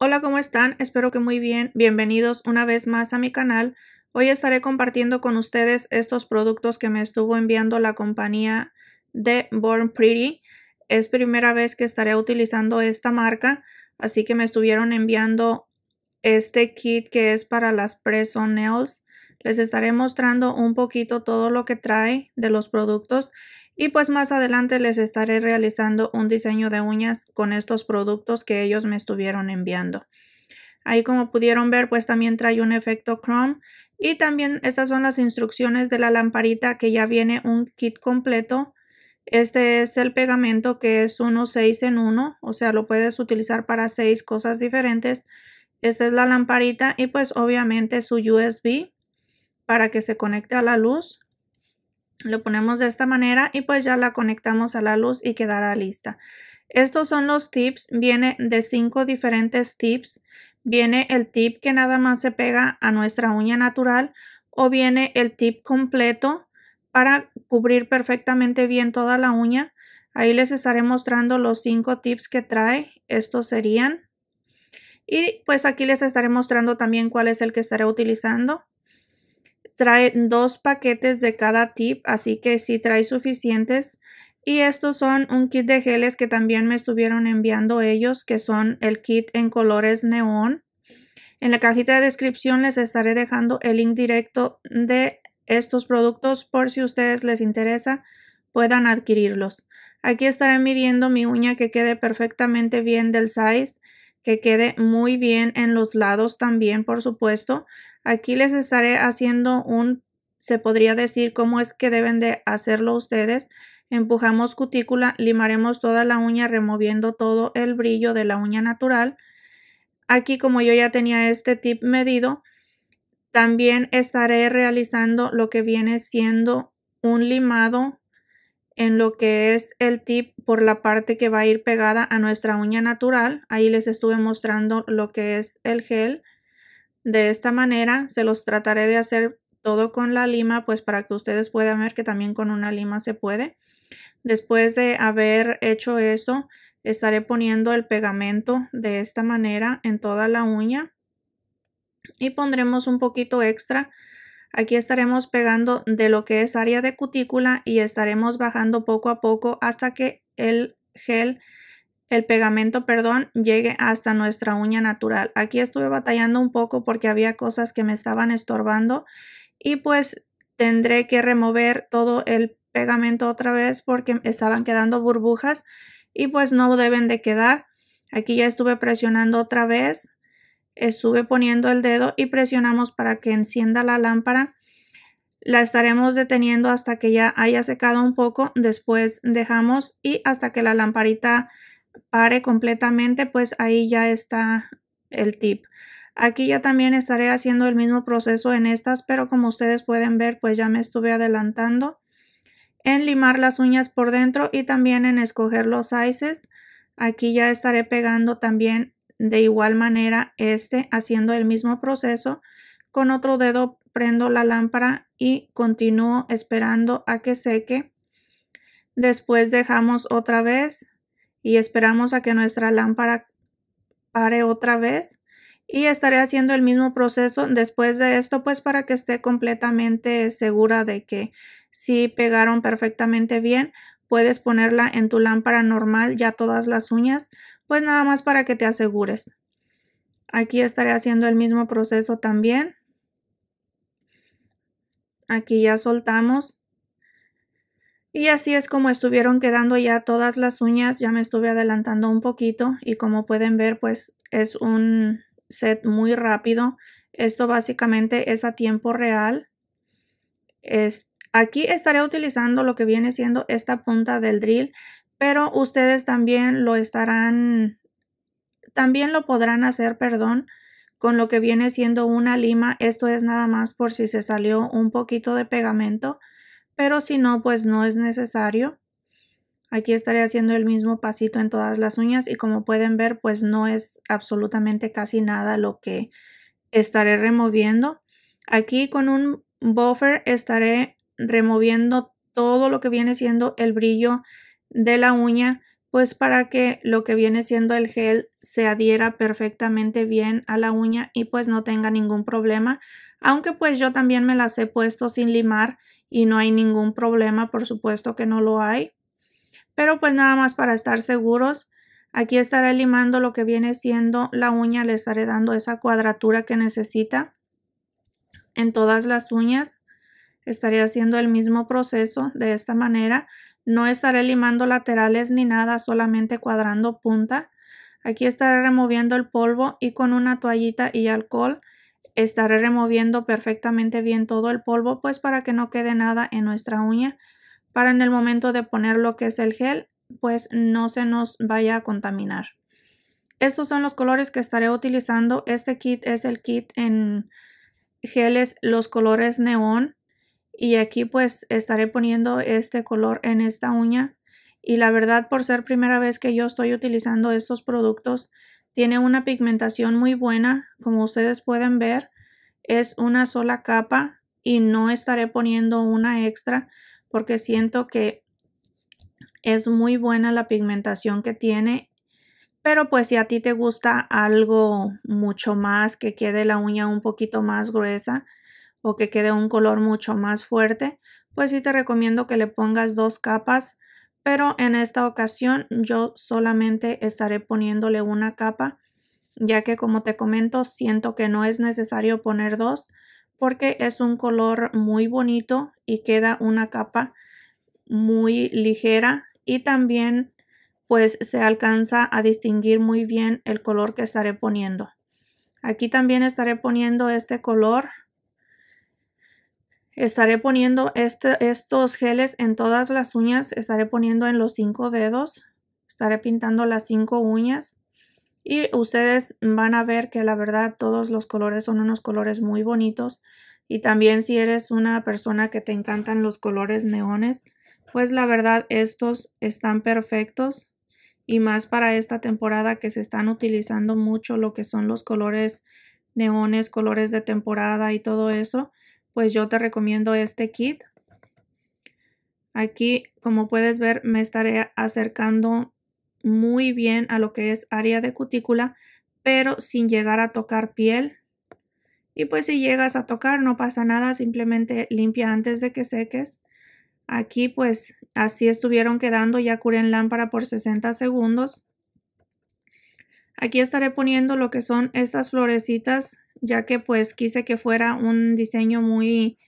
Hola, ¿cómo están? Espero que muy bien. Bienvenidos una vez más a mi canal. Hoy estaré compartiendo con ustedes estos productos que me estuvo enviando la compañía de Born Pretty. Es primera vez que estaré utilizando esta marca, así que me estuvieron enviando este kit que es para las preso nails. Les estaré mostrando un poquito todo lo que trae de los productos y pues más adelante les estaré realizando un diseño de uñas con estos productos que ellos me estuvieron enviando. Ahí como pudieron ver pues también trae un efecto chrome y también estas son las instrucciones de la lamparita que ya viene un kit completo. Este es el pegamento que es uno 6 en uno o sea lo puedes utilizar para seis cosas diferentes. Esta es la lamparita y pues obviamente su USB para que se conecte a la luz. Lo ponemos de esta manera y pues ya la conectamos a la luz y quedará lista. Estos son los tips, viene de cinco diferentes tips. Viene el tip que nada más se pega a nuestra uña natural o viene el tip completo para cubrir perfectamente bien toda la uña. Ahí les estaré mostrando los cinco tips que trae. Estos serían. Y pues aquí les estaré mostrando también cuál es el que estaré utilizando trae dos paquetes de cada tip, así que si sí trae suficientes. Y estos son un kit de geles que también me estuvieron enviando ellos, que son el kit en colores neón. En la cajita de descripción les estaré dejando el link directo de estos productos por si ustedes les interesa puedan adquirirlos. Aquí estaré midiendo mi uña que quede perfectamente bien del size que quede muy bien en los lados también, por supuesto. Aquí les estaré haciendo un, se podría decir cómo es que deben de hacerlo ustedes. Empujamos cutícula, limaremos toda la uña removiendo todo el brillo de la uña natural. Aquí como yo ya tenía este tip medido, también estaré realizando lo que viene siendo un limado en lo que es el tip por la parte que va a ir pegada a nuestra uña natural. Ahí les estuve mostrando lo que es el gel. De esta manera se los trataré de hacer todo con la lima, pues para que ustedes puedan ver que también con una lima se puede. Después de haber hecho eso, estaré poniendo el pegamento de esta manera en toda la uña y pondremos un poquito extra Aquí estaremos pegando de lo que es área de cutícula y estaremos bajando poco a poco hasta que el gel, el pegamento, perdón, llegue hasta nuestra uña natural. Aquí estuve batallando un poco porque había cosas que me estaban estorbando y pues tendré que remover todo el pegamento otra vez porque estaban quedando burbujas y pues no deben de quedar. Aquí ya estuve presionando otra vez estuve poniendo el dedo y presionamos para que encienda la lámpara. La estaremos deteniendo hasta que ya haya secado un poco, después dejamos y hasta que la lamparita pare completamente, pues ahí ya está el tip. Aquí ya también estaré haciendo el mismo proceso en estas, pero como ustedes pueden ver, pues ya me estuve adelantando en limar las uñas por dentro y también en escoger los sizes. Aquí ya estaré pegando también de igual manera, este, haciendo el mismo proceso, con otro dedo prendo la lámpara y continúo esperando a que seque. Después dejamos otra vez y esperamos a que nuestra lámpara pare otra vez y estaré haciendo el mismo proceso después de esto pues para que esté completamente segura de que si pegaron perfectamente bien puedes ponerla en tu lámpara normal ya todas las uñas pues nada más para que te asegures. Aquí estaré haciendo el mismo proceso también. Aquí ya soltamos. Y así es como estuvieron quedando ya todas las uñas. Ya me estuve adelantando un poquito y como pueden ver pues es un set muy rápido. Esto básicamente es a tiempo real. Es, aquí estaré utilizando lo que viene siendo esta punta del drill pero ustedes también lo estarán, también lo podrán hacer, perdón, con lo que viene siendo una lima. Esto es nada más por si se salió un poquito de pegamento, pero si no, pues no es necesario. Aquí estaré haciendo el mismo pasito en todas las uñas y como pueden ver, pues no es absolutamente casi nada lo que estaré removiendo. Aquí con un buffer estaré removiendo todo lo que viene siendo el brillo de la uña, pues para que lo que viene siendo el gel se adhiera perfectamente bien a la uña y pues no tenga ningún problema. Aunque pues yo también me las he puesto sin limar y no hay ningún problema, por supuesto que no lo hay. Pero pues nada más para estar seguros, aquí estaré limando lo que viene siendo la uña, le estaré dando esa cuadratura que necesita en todas las uñas. Estaré haciendo el mismo proceso de esta manera. No estaré limando laterales ni nada, solamente cuadrando punta. Aquí estaré removiendo el polvo y con una toallita y alcohol estaré removiendo perfectamente bien todo el polvo pues para que no quede nada en nuestra uña para en el momento de poner lo que es el gel pues no se nos vaya a contaminar. Estos son los colores que estaré utilizando. Este kit es el kit en geles los colores neón y aquí pues estaré poniendo este color en esta uña y la verdad por ser primera vez que yo estoy utilizando estos productos tiene una pigmentación muy buena como ustedes pueden ver es una sola capa y no estaré poniendo una extra porque siento que es muy buena la pigmentación que tiene pero pues si a ti te gusta algo mucho más que quede la uña un poquito más gruesa o que quede un color mucho más fuerte, pues sí te recomiendo que le pongas dos capas, pero en esta ocasión yo solamente estaré poniéndole una capa, ya que como te comento siento que no es necesario poner dos, porque es un color muy bonito y queda una capa muy ligera y también pues se alcanza a distinguir muy bien el color que estaré poniendo. Aquí también estaré poniendo este color Estaré poniendo este, estos geles en todas las uñas. Estaré poniendo en los cinco dedos. Estaré pintando las cinco uñas. Y ustedes van a ver que la verdad todos los colores son unos colores muy bonitos. Y también si eres una persona que te encantan los colores neones, pues la verdad estos están perfectos. Y más para esta temporada que se están utilizando mucho lo que son los colores neones, colores de temporada y todo eso pues yo te recomiendo este kit. Aquí, como puedes ver, me estaré acercando muy bien a lo que es área de cutícula, pero sin llegar a tocar piel. Y pues si llegas a tocar no pasa nada, simplemente limpia antes de que seques. Aquí pues así estuvieron quedando, ya curé en lámpara por 60 segundos. Aquí estaré poniendo lo que son estas florecitas ya que pues quise que fuera un diseño muy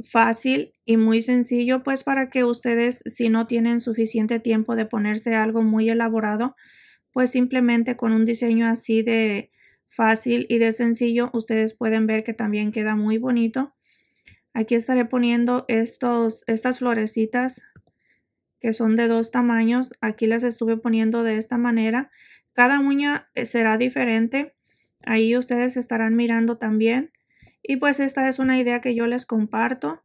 fácil y muy sencillo pues para que ustedes si no tienen suficiente tiempo de ponerse algo muy elaborado pues simplemente con un diseño así de fácil y de sencillo ustedes pueden ver que también queda muy bonito aquí estaré poniendo estos estas florecitas que son de dos tamaños aquí las estuve poniendo de esta manera cada uña eh, será diferente Ahí ustedes estarán mirando también. Y pues esta es una idea que yo les comparto.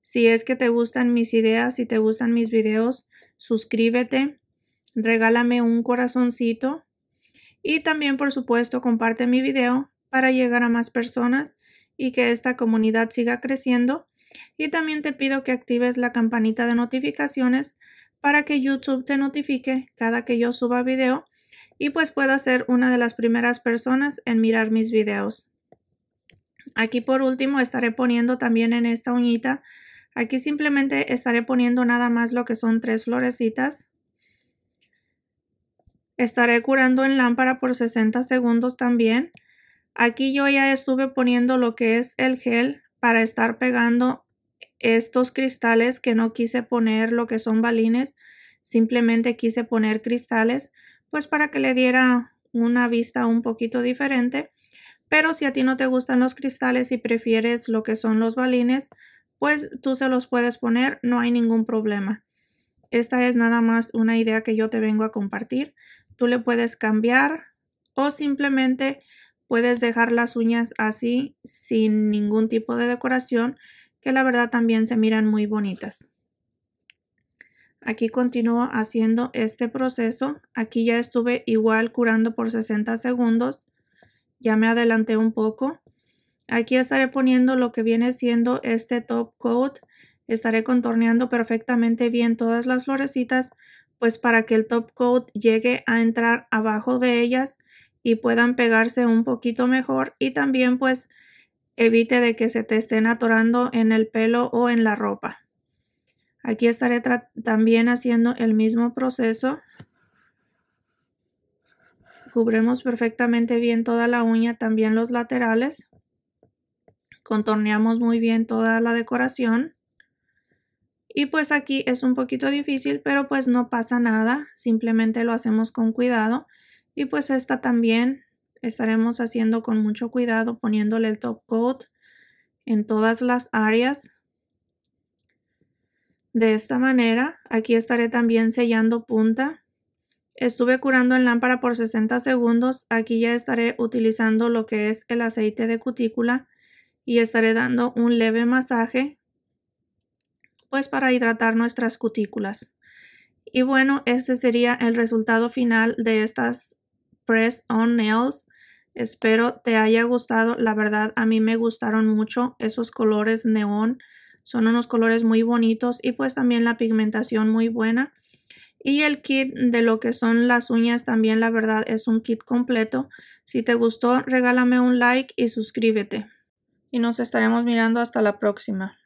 Si es que te gustan mis ideas, si te gustan mis videos, suscríbete, regálame un corazoncito y también por supuesto comparte mi video para llegar a más personas y que esta comunidad siga creciendo. Y también te pido que actives la campanita de notificaciones para que YouTube te notifique cada que yo suba video y pues pueda ser una de las primeras personas en mirar mis videos. Aquí por último estaré poniendo también en esta uñita, aquí simplemente estaré poniendo nada más lo que son tres florecitas. Estaré curando en lámpara por 60 segundos también. Aquí yo ya estuve poniendo lo que es el gel para estar pegando estos cristales que no quise poner lo que son balines, simplemente quise poner cristales pues para que le diera una vista un poquito diferente. Pero si a ti no te gustan los cristales y prefieres lo que son los balines, pues tú se los puedes poner, no hay ningún problema. Esta es nada más una idea que yo te vengo a compartir. Tú le puedes cambiar o simplemente puedes dejar las uñas así sin ningún tipo de decoración que la verdad también se miran muy bonitas. Aquí continúo haciendo este proceso. Aquí ya estuve igual curando por 60 segundos. Ya me adelanté un poco. Aquí estaré poniendo lo que viene siendo este top coat. Estaré contorneando perfectamente bien todas las florecitas, pues para que el top coat llegue a entrar abajo de ellas y puedan pegarse un poquito mejor y también pues evite de que se te estén atorando en el pelo o en la ropa. Aquí estaré también haciendo el mismo proceso. Cubremos perfectamente bien toda la uña, también los laterales. Contorneamos muy bien toda la decoración. Y pues aquí es un poquito difícil, pero pues no pasa nada. Simplemente lo hacemos con cuidado. Y pues esta también estaremos haciendo con mucho cuidado, poniéndole el top coat en todas las áreas de esta manera, aquí estaré también sellando punta. Estuve curando en lámpara por 60 segundos. Aquí ya estaré utilizando lo que es el aceite de cutícula y estaré dando un leve masaje pues para hidratar nuestras cutículas. Y bueno, este sería el resultado final de estas press on nails. Espero te haya gustado. La verdad, a mí me gustaron mucho esos colores neón. Son unos colores muy bonitos y pues también la pigmentación muy buena. Y el kit de lo que son las uñas también la verdad es un kit completo. Si te gustó regálame un like y suscríbete. Y nos estaremos mirando hasta la próxima.